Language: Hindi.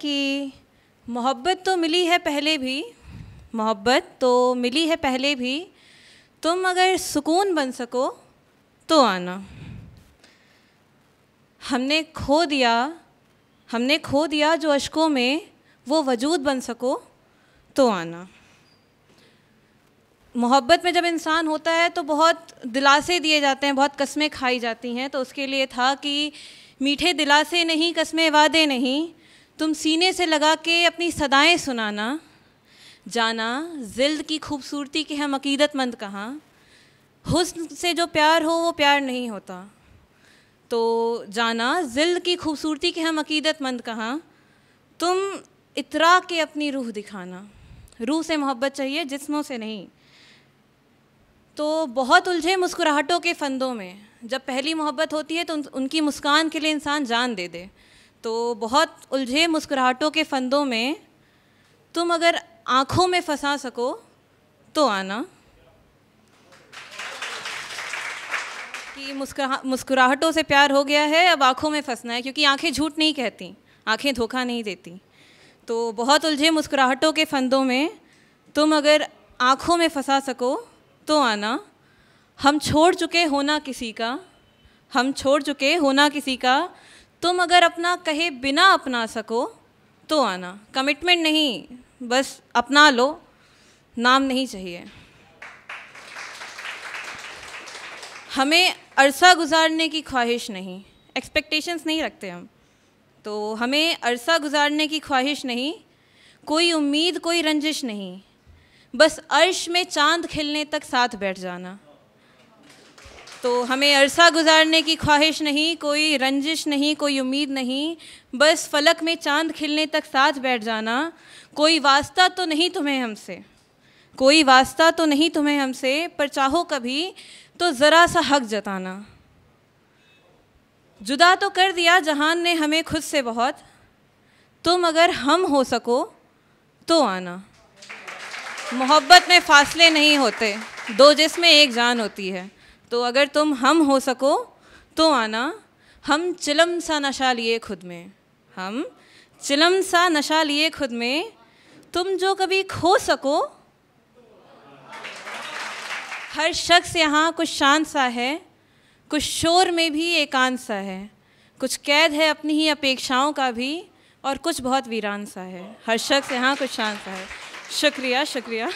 कि मोहब्बत तो मिली है पहले भी मोहब्बत तो मिली है पहले भी तुम अगर सुकून बन सको तो आना हमने खो दिया हमने खो दिया जो अशकों में वो वजूद बन सको तो आना मोहब्बत में जब इंसान होता है तो बहुत दिलासे दिए जाते हैं बहुत कस्में खाई जाती हैं तो उसके लिए था कि मीठे दिलासे नहीं कस्में वादे नहीं तुम सीने से लगा के अपनी सदाएं सुनाना जाना जिल्द की खूबसूरती के हम अकीदतमंद कहाँ हुस्न से जो प्यार हो वो प्यार नहीं होता तो जाना जिल्द की खूबसूरती के हम अकीदतमंद कहाँ तुम इतरा के अपनी रूह दिखाना रूह से मोहब्बत चाहिए जिस्मों से नहीं तो बहुत उलझे मुस्कुराहटों के फंदों में जब पहली मोहब्बत होती है तो उन, उनकी मुस्कान के लिए इंसान जान दे दे तो बहुत उलझे मुस्कुराहटों के फंदों में तुम अगर आँखों में फंसा सको तो आना कि मुस्कुरा मुस्कुराहटों से प्यार हो गया है अब आँखों में फंसना है क्योंकि आँखें झूठ नहीं कहती आँखें धोखा नहीं देती तो बहुत उलझे मुस्कुराहटों के फंदों में तुम अगर आँखों में फंसा सको तो आना हम छोड़ चुके होना किसी का हम छोड़ चुके होना किसी का तुम अगर अपना कहे बिना अपना सको तो आना कमिटमेंट नहीं बस अपना लो नाम नहीं चाहिए हमें अरसा गुजारने की ख्वाहिश नहीं एक्सपेक्टेशंस नहीं रखते हम तो हमें अरसा गुजारने की ख्वाहिश नहीं कोई उम्मीद कोई रंजिश नहीं बस अर्श में चांद खिलने तक साथ बैठ जाना तो हमें अरसा गुजारने की ख्वाहिश नहीं कोई रंजिश नहीं कोई उम्मीद नहीं बस फलक में चांद खिलने तक साथ बैठ जाना कोई वास्ता तो नहीं तुम्हें हमसे कोई वास्ता तो नहीं तुम्हें हमसे पर चाहो कभी तो ज़रा सा हक जताना जुदा तो कर दिया जहान ने हमें खुद से बहुत तुम अगर हम हो सको तो आना मोहब्बत में फ़ासले नहीं होते दो जिसमें एक जान होती है तो अगर तुम हम हो सको तो आना हम चिलम सा नशा लिए खुद में हम चिलम सा नशा लिए खुद में तुम जो कभी खो सको हर शख्स यहाँ कुछ शांत सा है कुछ शोर में भी एकांत सा है कुछ कैद है अपनी ही अपेक्षाओं का भी और कुछ बहुत वीरान सा है हर शख्स यहाँ कुछ शांत सा है शुक्रिया शुक्रिया